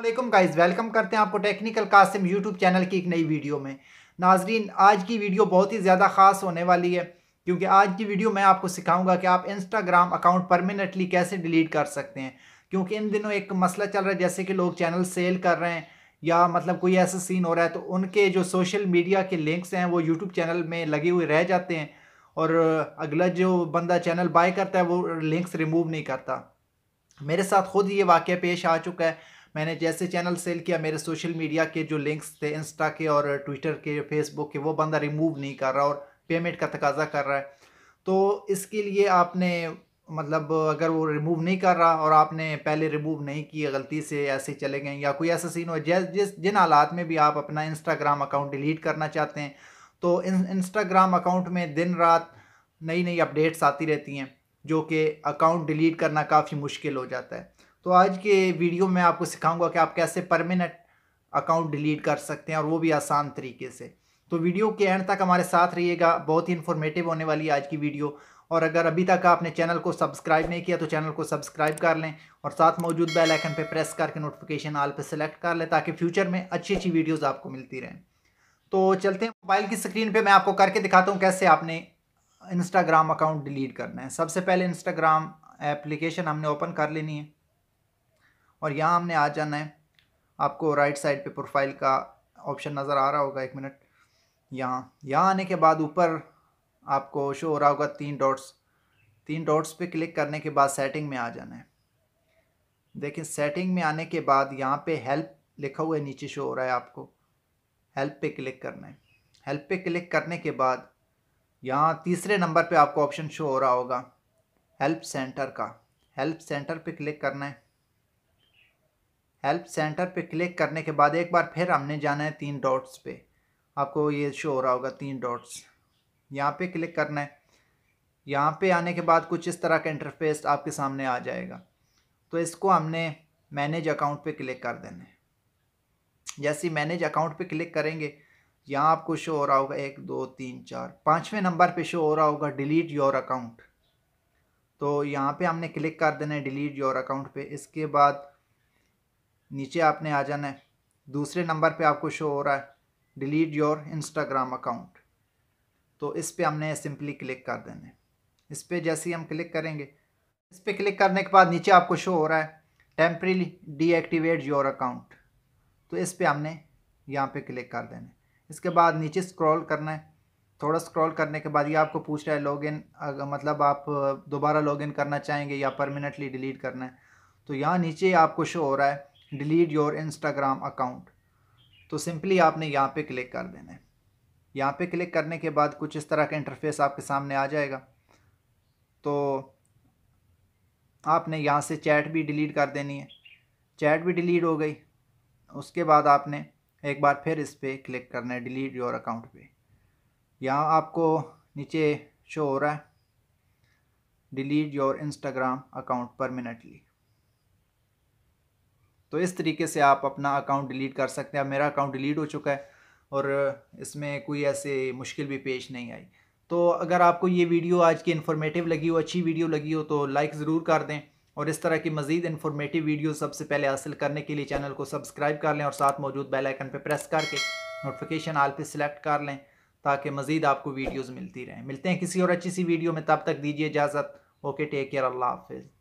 अल्लाम guys welcome करते हैं आपको टेक्निकल कासिम यूट्यूब चैनल की एक नई वीडियो में नाजरीन आज की वीडियो बहुत ही ज़्यादा ख़ास होने वाली है क्योंकि आज की वीडियो मैं आपको सिखाऊंगा कि आप इंस्टाग्राम अकाउंट परमानेंटली कैसे डिलीट कर सकते हैं क्योंकि इन दिनों एक मसला चल रहा है जैसे कि लोग चैनल सेल कर रहे हैं या मतलब कोई ऐसा सीन हो रहा है तो उनके जो सोशल मीडिया के लिंक्स हैं वो यूट्यूब चैनल में लगे हुए रह जाते हैं और अगला जो बंदा चैनल बाय करता है वो लिंक्स रिमूव नहीं करता मेरे साथ खुद ये वाक़ पेश आ चुका है मैंने जैसे चैनल सेल किया मेरे सोशल मीडिया के जो लिंक्स थे इंस्टा के और ट्विटर के फेसबुक के वो बंदा रिमूव नहीं कर रहा और पेमेंट का तकाजा कर रहा है तो इसके लिए आपने मतलब अगर वो रिमूव नहीं कर रहा और आपने पहले रिमूव नहीं किया गलती से ऐसे चले गए या कोई ऐसा सीन हो जिस जिस जिन हालात में भी आप अपना इंस्टाग्राम अकाउंट डिलीट करना चाहते हैं तो इन इंस्टाग्राम अकाउंट में दिन रात नई नई अपडेट्स आती रहती हैं जो कि अकाउंट डिलीट करना काफ़ी मुश्किल हो जाता है तो आज के वीडियो में आपको सिखाऊंगा कि आप कैसे परमानेंट अकाउंट डिलीट कर सकते हैं और वो भी आसान तरीके से तो वीडियो के एंड तक हमारे साथ रहिएगा बहुत ही इन्फॉर्मेटिव होने वाली है आज की वीडियो और अगर अभी तक आपने चैनल को सब्सक्राइब नहीं किया तो चैनल को सब्सक्राइब कर लें और साथ मौजूद बेल आइकन पर प्रेस करके नोटिफिकेशन आल पर सेलेक्ट कर लें ताकि फ्यूचर में अच्छी अच्छी वीडियोस आपको मिलती रहें तो चलते हैं मोबाइल की स्क्रीन पे मैं आपको करके दिखाता हूँ कैसे आपने इंस्टाग्राम अकाउंट डिलीट करना है सबसे पहले इंस्टाग्राम एप्लीकेशन हमने ओपन कर लेनी है और यहाँ हमने आ जाना है आपको राइट साइड पे प्रोफाइल का ऑप्शन नज़र आ रहा होगा एक मिनट यहाँ यहाँ आने के बाद ऊपर आपको शो हो रहा होगा तीन डॉट्स तीन डॉट्स पे क्लिक करने के बाद सेटिंग में आ जाना है देखिए सेटिंग में आने के बाद यहाँ पे हेल्प लिखा हुआ है नीचे शो हो रहा है आपको हेल्प पे क्लिक करना है हेल्प पे क्लिक करने के बाद यहाँ तीसरे नंबर पे आपको ऑप्शन शो हो रहा होगा हेल्प सेंटर का हेल्प सेंटर पे क्लिक करना है हेल्प सेंटर पे क्लिक करने के बाद एक बार फिर हमने जाना है तीन डॉट्स पे आपको ये शो हो रहा होगा तीन डॉट्स यहाँ पे क्लिक करना है यहाँ पे आने के बाद कुछ इस तरह का इंटरफेस आपके सामने आ जाएगा तो इसको हमने मैनेज अकाउंट पे क्लिक कर देना है जैसे मैनेज अकाउंट पे क्लिक करेंगे यहाँ आपको शो हो रहा होगा एक दो तीन चार पाँचवें नंबर पर शो हो रहा होगा डिलीट योर अकाउंट तो यहाँ पर हमने क्लिक कर देना है डिलीट योर अकाउंट पर इसके बाद नीचे आपने आ जाना है दूसरे नंबर पे आपको शो हो रहा है डिलीट योर इंस्टाग्राम अकाउंट तो इस पर हमने सिंपली क्लिक कर देना है इस पर जैसे ही हम क्लिक करेंगे इस पर क्लिक करने के बाद नीचे आपको शो हो रहा है टेम्प्रेली डीएक्टिवेट योर अकाउंट तो इस पर हमने यहाँ पे क्लिक कर देना है इसके बाद नीचे स्क्रॉल करना है थोड़ा स्क्रॉल करने के बाद ये आपको पूछ रहा है लॉगिन मतलब आप दोबारा इन करना चाहेंगे या परमानेंटली डिलीट करना है तो यहाँ नीचे आपको शो हो रहा है डिलीट योर इंस्टाग्राम अकाउंट तो सिंपली आपने यहाँ पे क्लिक कर देना है यहाँ पे क्लिक करने के बाद कुछ इस तरह का इंटरफेस आपके सामने आ जाएगा तो आपने यहाँ से चैट भी डिलीट कर देनी है चैट भी डिलीट हो गई उसके बाद आपने एक बार फिर इस पर क्लिक करना है डिलीट योर अकाउंट पे यहाँ आपको नीचे शो हो रहा है delete your Instagram account permanently तो इस तरीके से आप अपना अकाउंट डिलीट कर सकते हैं अब मेरा अकाउंट डिलीट हो चुका है और इसमें कोई ऐसे मुश्किल भी पेश नहीं आई तो अगर आपको ये वीडियो आज की इन्फॉर्मेटिव लगी हो अच्छी वीडियो लगी हो तो लाइक ज़रूर कर दें और इस तरह की मजीद इन्फॉर्मेटिव वीडियो सबसे पहले हासिल करने के लिए चैनल को सब्सक्राइब कर लें और साथ मौजूद बेल आइकन पर प्रेस करके नोटिफिकेशन आल पर सिलेक्ट कर लें ताकि मजीद आपको वीडियोज़ मिलती रहें मिलते हैं किसी और अच्छी सी वीडियो में तब तक दीजिए इजाज़त ओके टेक केयर अल्लाह हाफिज़